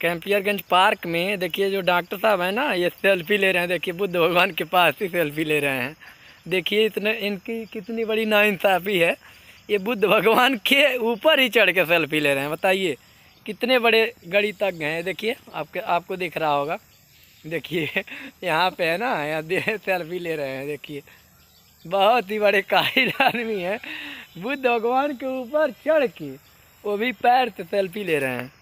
Campierganj park में देखिए जो डॉक्टर साहब हैं ना ये सेल्फी ले रहे हैं देखिए बुद्ध भगवान के पास ही सेल्फी ले रहे हैं देखिए इतने इनकी कितनी बड़ी नाइंसाफ़ी है ये बुद्ध भगवान के ऊपर ही चढ़ के सेल्फी ले रहे हैं बताइए कितने बड़े गड़ी तक हैं देखिए आपके आपको दिख रहा होगा देखिए यहाँ पे है ना यहाँ सेल्फी ले रहे हैं देखिए बहुत ही बड़े काहिल आदमी हैं बुद्ध भगवान के ऊपर चढ़ के वो भी पैर से सेल्फी ले रहे हैं